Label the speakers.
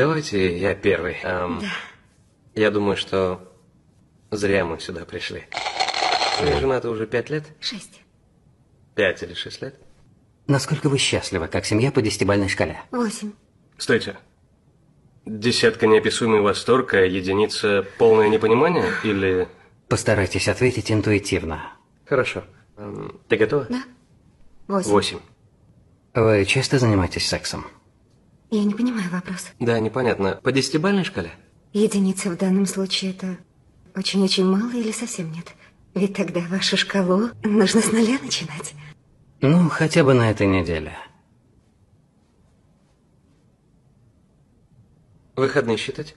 Speaker 1: Давайте я первый. Эм, да. Я думаю, что зря мы сюда пришли. Вы женаты уже пять лет? Шесть. Пять или шесть лет?
Speaker 2: Насколько вы счастливы, как семья по десятибальной шкале?
Speaker 3: Восемь.
Speaker 4: Стойте. Десятка неописуемый восторг, а единица полное непонимание или... Постарайтесь ответить интуитивно. Хорошо. Эм, ты готова? Да. Восемь. Восемь.
Speaker 5: Вы часто занимаетесь сексом?
Speaker 3: Я не понимаю вопрос.
Speaker 5: Да, непонятно. По десятибалльной шкале?
Speaker 3: Единица в данном случае это очень-очень мало или совсем нет. Ведь тогда вашу шкалу нужно с нуля начинать.
Speaker 6: Ну, хотя бы на этой неделе. Выходные считать?